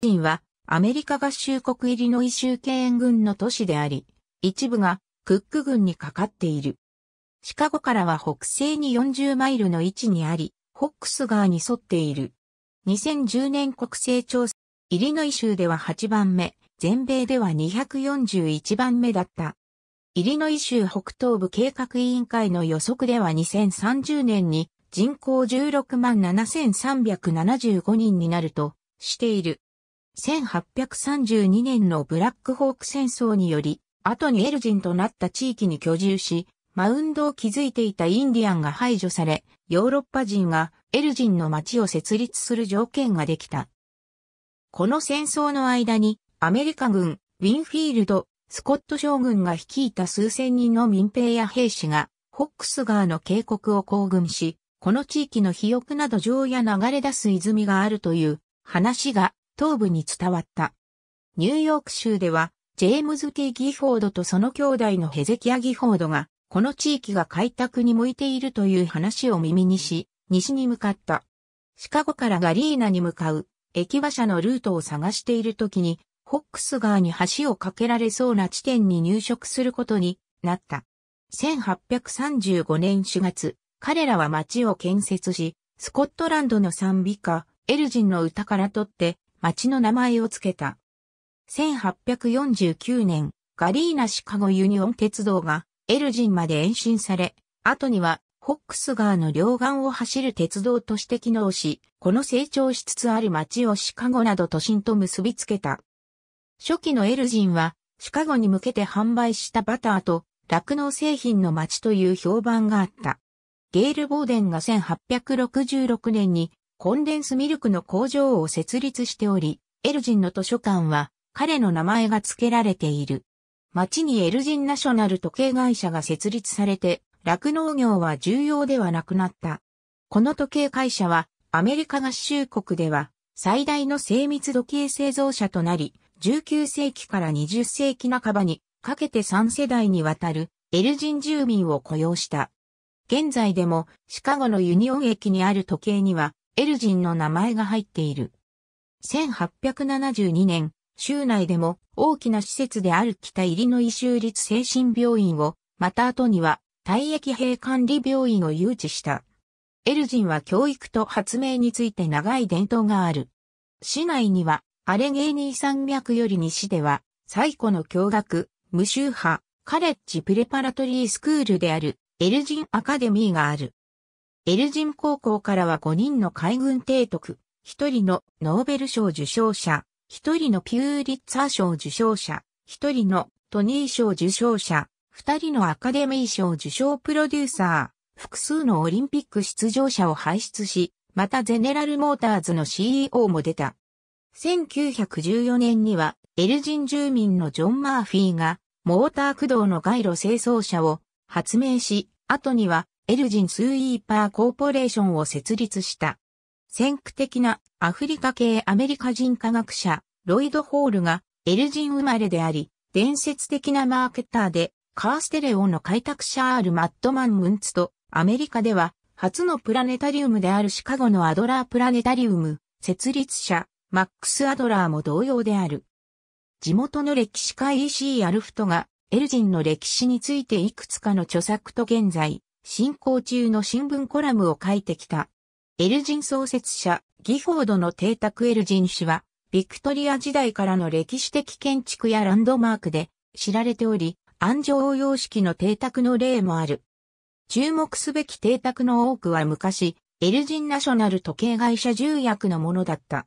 人はアメリカ合衆国イリノイ州県援軍の都市であり、一部がクック軍にかかっている。シカゴからは北西に40マイルの位置にあり、ホックス川に沿っている。2010年国勢調査、イリノイ州では8番目、全米では241番目だった。イリノイ州北東部計画委員会の予測では2030年に人口16万7375人になるとしている。1832年のブラックホーク戦争により、後にエルジンとなった地域に居住し、マウンドを築いていたインディアンが排除され、ヨーロッパ人がエルジンの町を設立する条件ができた。この戦争の間に、アメリカ軍、ウィンフィールド、スコット将軍が率いた数千人の民兵や兵士が、ホックス川の渓谷を行軍し、この地域の肥沃など情や流れ出す泉があるという話が東部に伝わった。ニューヨーク州では、ジェームズ・ティ・ギフォードとその兄弟のヘゼキア・ギフォードが、この地域が開拓に向いているという話を耳にし、西に向かった。シカゴからガリーナに向かう、駅馬車のルートを探している時に、ホックス川に橋を架けられそうな地点に入植することになった。1835年4月、彼らは町を建設し、スコットランドの賛美歌、エルジンの歌から取って、町の名前を付けた。1849年、ガリーナシカゴユニオン鉄道がエルジンまで延伸され、後にはホックス川の両岸を走る鉄道として機能し、この成長しつつある町をシカゴなど都心と結びつけた。初期のエルジンは、シカゴに向けて販売したバターと酪農製品の町という評判があった。ゲール・ボーデンが1866年にコンデンスミルクの工場を設立しており、エルジンの図書館は彼の名前が付けられている。町にエルジンナショナル時計会社が設立されて、酪農業は重要ではなくなった。この時計会社はアメリカ合衆国では最大の精密時計製造者となり、19世紀から20世紀半ばにかけて3世代にわたるエルジン住民を雇用した。現在でもシカゴのユニオン駅にある時計にはエルジンの名前が入っている。1872年、州内でも大きな施設である北入りのイ州立精神病院を、また後には退役兵管理病院を誘致した。エルジンは教育と発明について長い伝統がある。市内には、アレゲーニー山脈より西では、最古の教学、無宗派、カレッジプレパラトリースクールである、エルジンアカデミーがある。エルジン高校からは5人の海軍提督、1人のノーベル賞受賞者、1人のピューリッツァー賞受賞者、1人のトニー賞受賞者、2人のアカデミー賞受賞プロデューサー、複数のオリンピック出場者を輩出し、またゼネラルモーターズの CEO も出た。1914年には、エルジン住民のジョン・マーフィーが、モーター駆動の街路清掃車を発明し、後にはエルジンスイーパーコーポレーションを設立した。先駆的なアフリカ系アメリカ人科学者、ロイド・ホールがエルジン生まれであり、伝説的なマーケターで、カーステレオンの開拓者ル・マットマン・ムンツと、アメリカでは、初のプラネタリウムであるシカゴのアドラープラネタリウム、設立者、マックス・アドラーも同様である。地元の歴史家 EC アルフトが、エルジンの歴史についていくつかの著作と現在、進行中の新聞コラムを書いてきた。エルジン創設者、ギフォードの邸宅エルジン氏は、ビクトリア時代からの歴史的建築やランドマークで知られており、安城応用式の邸宅の例もある。注目すべき邸宅の多くは昔、エルジンナショナル時計会社重役のものだった。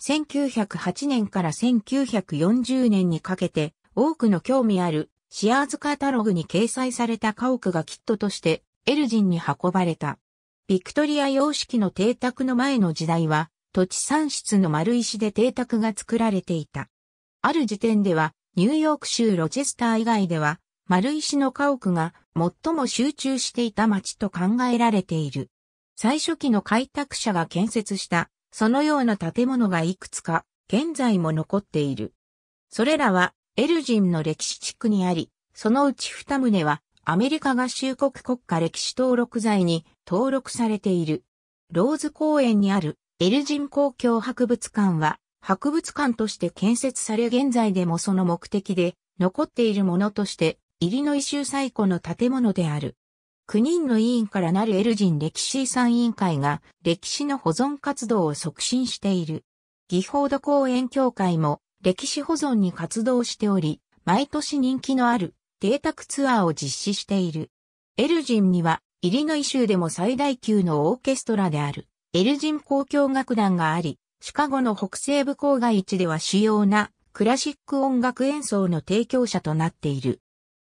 1908年から1940年にかけて、多くの興味あるシアーズカタログに掲載された家屋がキットとしてエルジンに運ばれた。ビクトリア様式の邸宅の前の時代は、土地産出の丸石で邸宅が作られていた。ある時点では、ニューヨーク州ロチェスター以外では、丸石の家屋が最も集中していた町と考えられている。最初期の開拓者が建設した、そのような建物がいくつか、現在も残っている。それらは、エルジンの歴史地区にあり、そのうち二棟は、アメリカ合衆国国家歴史登録財に登録されている。ローズ公園にあるエルジン公共博物館は博物館として建設され現在でもその目的で残っているものとしてイリノイ州最古の建物である。9人の委員からなるエルジン歴史遺産委員会が歴史の保存活動を促進している。ギフォード公園協会も歴史保存に活動しており、毎年人気のある邸宅ツアーを実施している。エルジンには、イリノイ州でも最大級のオーケストラである、エルジン交響楽団があり、シカゴの北西部郊外地では主要なクラシック音楽演奏の提供者となっている。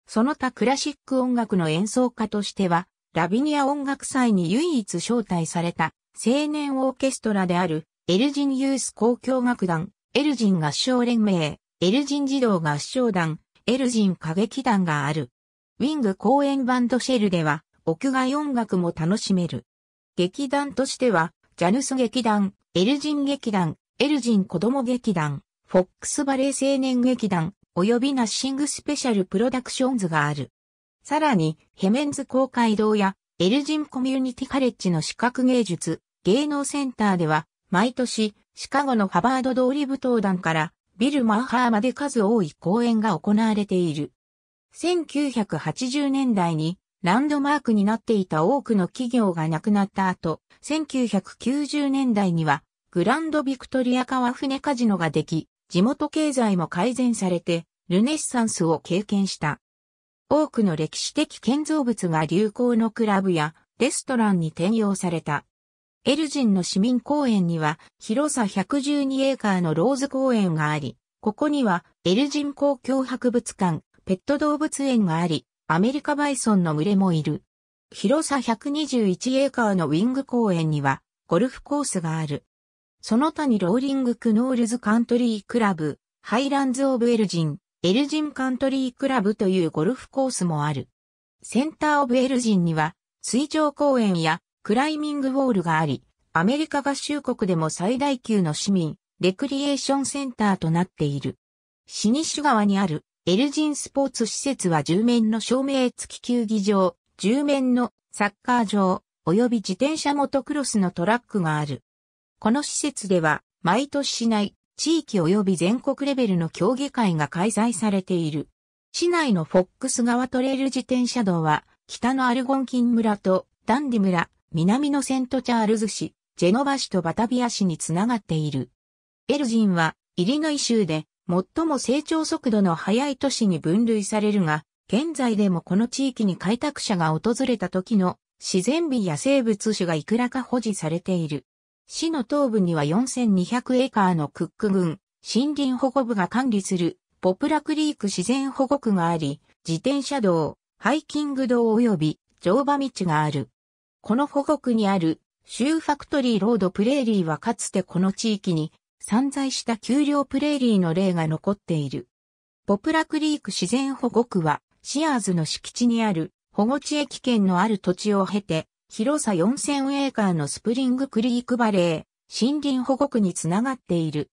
その他クラシック音楽の演奏家としては、ラビニア音楽祭に唯一招待された青年オーケストラであるエルジンユース交響楽団、エルジン合唱連盟、エルジン児童合唱団、エルジン歌劇団がある。ウィング公演バンドシェルでは、屋外音楽も楽しめる。劇団としては、ジャヌス劇団、エルジン劇団、エルジン子供劇団、フォックスバレー青年劇団、及びナッシングスペシャルプロダクションズがある。さらに、ヘメンズ公会堂や、エルジンコミュニティカレッジの視覚芸術、芸能センターでは、毎年、シカゴのハバード通り舞踏団から、ビル・マーハーまで数多い公演が行われている。1980年代にランドマークになっていた多くの企業が亡くなった後、1990年代にはグランドビクトリア川船カジノができ、地元経済も改善されて、ルネッサンスを経験した。多くの歴史的建造物が流行のクラブやレストランに転用された。エルジンの市民公園には広さ112エーカーのローズ公園があり、ここにはエルジン公共博物館、ペット動物園があり、アメリカバイソンの群れもいる。広さ121エーカーのウィング公園にはゴルフコースがある。その他にローリングクノールズカントリークラブ、ハイランズオブエルジン、エルジンカントリークラブというゴルフコースもある。センターオブエルジンには水上公園やクライミングウォールがあり、アメリカ合衆国でも最大級の市民、レクリエーションセンターとなっている。シニッシュ川にあるエルジンスポーツ施設は10面の照明付き球技場、10面のサッカー場、及び自転車モトクロスのトラックがある。この施設では、毎年市内、地域及び全国レベルの競技会が開催されている。市内のフォックス川トレイル自転車道は、北のアルゴンキン村とダンディ村、南のセントチャールズ市、ジェノバ市とバタビア市につながっている。エルジンは、イリノイ州で、最も成長速度の速い都市に分類されるが、現在でもこの地域に開拓者が訪れた時の自然美や生物種がいくらか保持されている。市の東部には4200エーカーのクック郡、森林保護部が管理するポプラクリーク自然保護区があり、自転車道、ハイキング道及び乗馬道がある。この保護区にあるシューファクトリーロードプレーリーはかつてこの地域に散在した丘陵プレーリーの例が残っている。ポプラクリーク自然保護区はシアーズの敷地にある保護地域圏のある土地を経て広さ4000エーカーのスプリングクリークバレー森林保護区につながっている。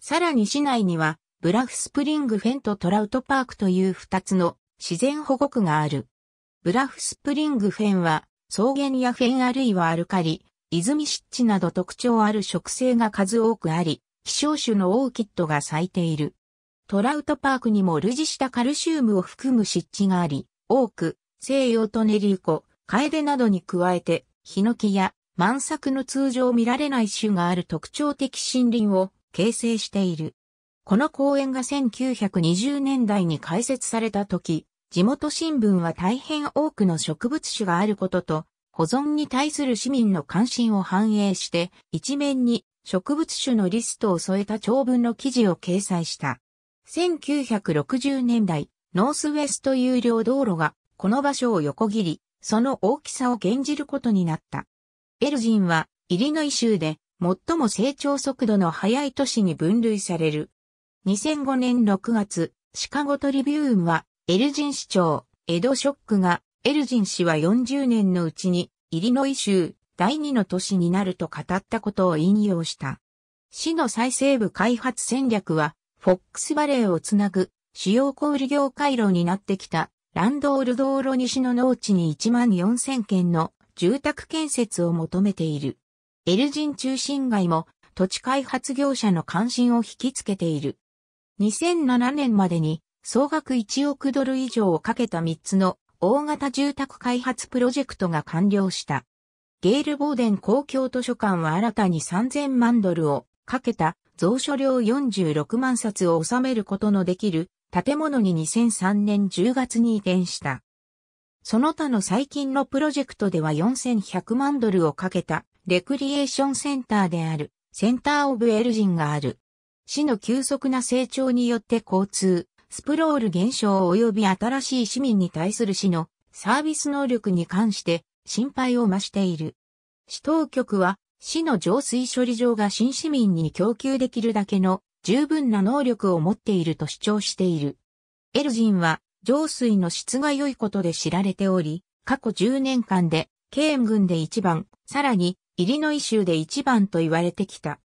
さらに市内にはブラフスプリングフェントトラウトパークという2つの自然保護区がある。ブラフスプリングフェンは草原やフェンあるいはアルカリ、泉湿地など特徴ある植生が数多くあり、希少種のオーキッドが咲いている。トラウトパークにも類似したカルシウムを含む湿地があり、多く、西洋とネリウコ、カエデなどに加えて、ヒノキや満作の通常見られない種がある特徴的森林を形成している。この公園が1920年代に開設された時、地元新聞は大変多くの植物種があることと、保存に対する市民の関心を反映して、一面に植物種のリストを添えた長文の記事を掲載した。1960年代、ノースウェスト有料道路がこの場所を横切り、その大きさを現じることになった。エルジンは、イリノイ州で最も成長速度の速い都市に分類される。2005年6月、シカゴトリビューンはエルジン市長、エド・ショックが、エルジン氏は40年のうちに、イリノイ州第二の都市になると語ったことを引用した。市の再生部開発戦略は、フォックスバレーをつなぐ、主要小売業回路になってきた、ランドール道路西の農地に1万4000件の住宅建設を求めている。エルジン中心街も土地開発業者の関心を引きつけている。2007年までに総額1億ドル以上をかけた3つの大型住宅開発プロジェクトが完了した。ゲール・ボーデン公共図書館は新たに3000万ドルをかけた蔵書量46万冊を収めることのできる建物に2003年10月に移転した。その他の最近のプロジェクトでは4100万ドルをかけたレクリエーションセンターであるセンターオブエルジンがある。市の急速な成長によって交通、スプロール減少及び新しい市民に対する市のサービス能力に関して心配を増している。市当局は市の浄水処理場が新市民に供給できるだけの十分な能力を持っていると主張している。エルジンは浄水の質が良いことで知られており、過去10年間でケーン郡で一番、さらにイリノイ州で一番と言われてきた。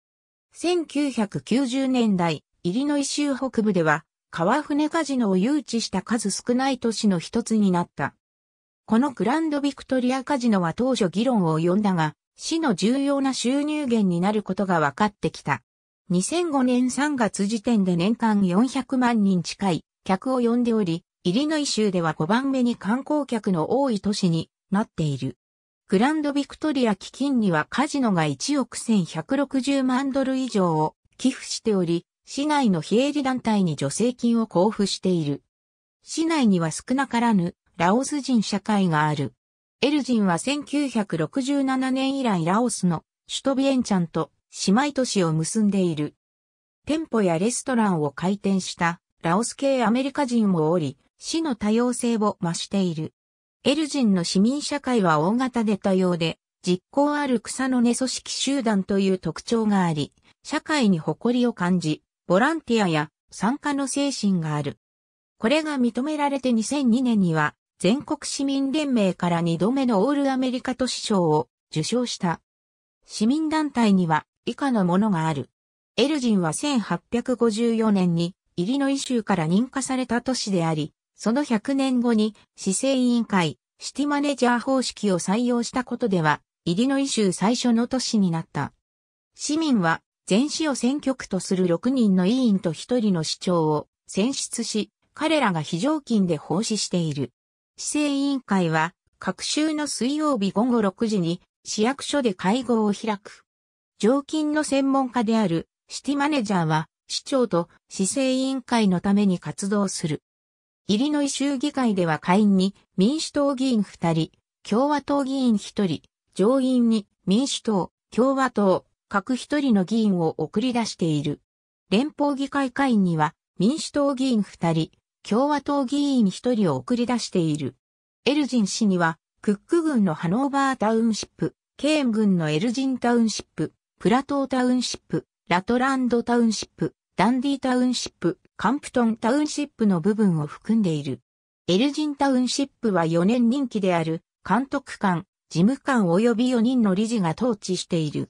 1990年代、イリノイ州北部では川船カジノを誘致した数少ない都市の一つになった。このグランドビクトリアカジノは当初議論を呼んだが、市の重要な収入源になることが分かってきた。2005年3月時点で年間400万人近い客を呼んでおり、イリノイ州では5番目に観光客の多い都市になっている。グランドビクトリア基金にはカジノが1億1160万ドル以上を寄付しており、市内の非営利団体に助成金を交付している。市内には少なからぬラオス人社会がある。エルジンは1967年以来ラオスの首都ビエンチャンと姉妹都市を結んでいる。店舗やレストランを開店したラオス系アメリカ人もおり、市の多様性を増している。エルジンの市民社会は大型で多様で、実行ある草の根組織集団という特徴があり、社会に誇りを感じ、ボランティアや参加の精神がある。これが認められて2002年には、全国市民連盟から2度目のオールアメリカ都市賞を受賞した。市民団体には以下のものがある。エルジンは1854年にイリノイ州から認可された都市であり、その100年後に市政委員会、シティマネジャー方式を採用したことでは、イリノイ州最初の都市になった。市民は全市を選挙区とする6人の委員と1人の市長を選出し、彼らが非常勤で奉仕している。市政委員会は、各週の水曜日午後6時に市役所で会合を開く。常勤の専門家であるシティマネジャーは、市長と市政委員会のために活動する。イリノイ州議会では会員に民主党議員2人、共和党議員1人、上院に民主党、共和党、各一人の議員を送り出している。連邦議会会員には民主党議員二人、共和党議員一人を送り出している。エルジン氏には、クック郡のハノーバータウンシップ、ケーン郡のエルジンタウンシップ、プラトータウンシップ、ラトランドタウンシップ、ダンディタウンシップ、カンプトンタウンシップの部分を含んでいる。エルジンタウンシップは4年任期である監督官、事務官及び4人の理事が統治している。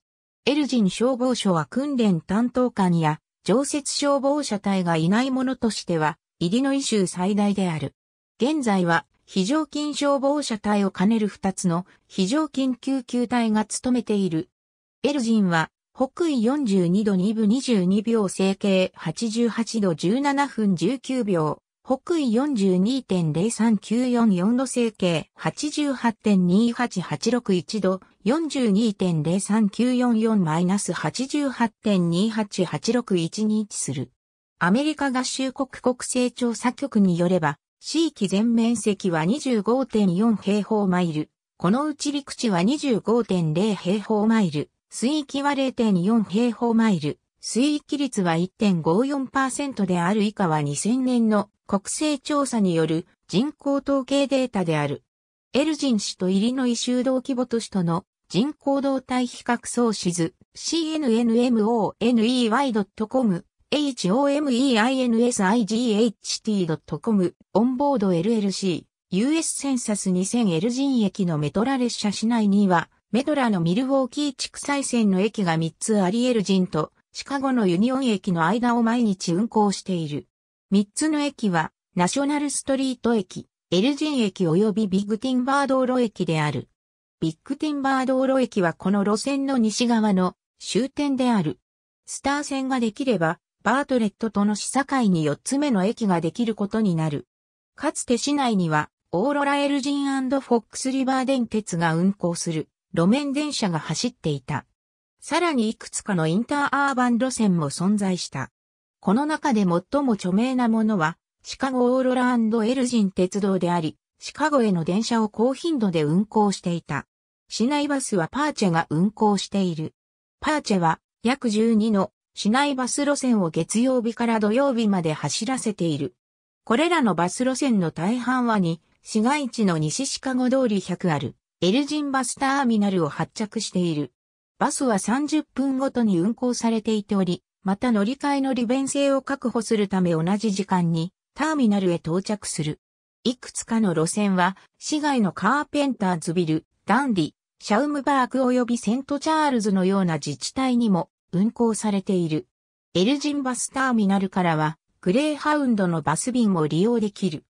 エルジン消防署は訓練担当官や常設消防車隊がいないものとしては、イリノイ州最大である。現在は、非常勤消防車隊を兼ねる2つの非常勤救急隊が務めている。エルジンは、北緯42度2分22秒整形88度17分19秒、北緯42.03944度整形88.28861度42.03944-88.28861に位置する。アメリカ合衆国国勢調査局によれば、地域全面積は25.4平方マイル。このうち陸地は25.0平方マイル。水域は0.4平方マイル。水域率は1.54%である以下は2000年の国勢調査による人口統計データである。エルジン市とイリノイ州道規模都市との人工動態比較総指図 cnnmoney.com homeinsight.com オンボード LLC US センサス 2000L 人駅のメトラ列車市内にはメトラのミルウォーキー地区再線の駅が3つありエルジンとシカゴのユニオン駅の間を毎日運行している。3つの駅はナショナルストリート駅、エルジン駅及びビッグティンバーー路駅である。ビッグティンバー道路駅はこの路線の西側の終点である。スター線ができれば、バートレットとの市境に4つ目の駅ができることになる。かつて市内には、オーロラエルジンフォックスリバー電鉄が運行する路面電車が走っていた。さらにいくつかのインターアーバン路線も存在した。この中で最も著名なものは、シカゴオーロラエルジン鉄道であり、シカゴへの電車を高頻度で運行していた。市内バスはパーチェが運行している。パーチェは約12の市内バス路線を月曜日から土曜日まで走らせている。これらのバス路線の大半はに市街地の西シカゴ通り100あるエルジンバスターミナルを発着している。バスは30分ごとに運行されていており、また乗り換えの利便性を確保するため同じ時間にターミナルへ到着する。いくつかの路線は、市外のカーペンターズビル、ダンディ、シャウムバーク及びセントチャールズのような自治体にも運行されている。エルジンバスターミナルからは、グレーハウンドのバス便も利用できる。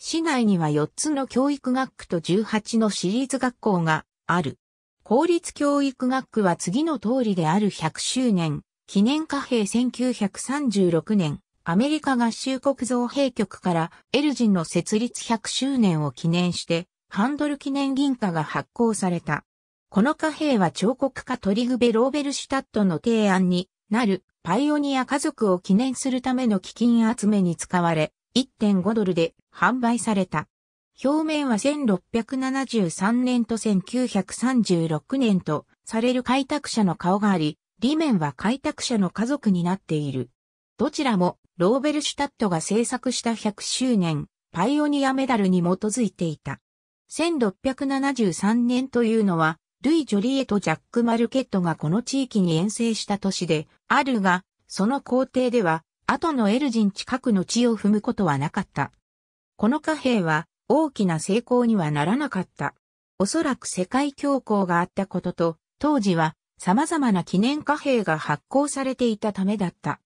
市内には4つの教育学区と18の私立学校がある。公立教育学区は次の通りである100周年、記念貨幣1936年、アメリカ合衆国造幣局からエルジンの設立100周年を記念して、ハンドル記念銀貨が発行された。この貨幣は彫刻家トリグベ・ローベルシュタットの提案になるパイオニア家族を記念するための基金集めに使われ、1.5ドルで販売された。表面は1673年と1936年とされる開拓者の顔があり、裏面は開拓者の家族になっている。どちらもローベルシュタットが制作した100周年パイオニアメダルに基づいていた。1673年というのは、ルイ・ジョリエとジャック・マルケットがこの地域に遠征した年で、あるが、その皇帝では、後のエルジン近くの地を踏むことはなかった。この貨幣は、大きな成功にはならなかった。おそらく世界恐慌があったことと、当時は様々な記念貨幣が発行されていたためだった。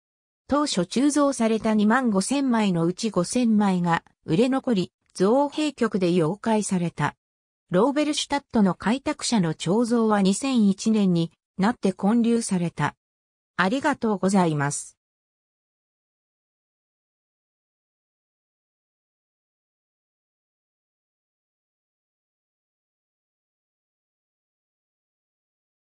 当初鋳造された2万5千枚のうち5千枚が売れ残り、造幣局で溶解された。ローベルシュタットの開拓者の彫像は2001年になって建立された。ありがとうございます。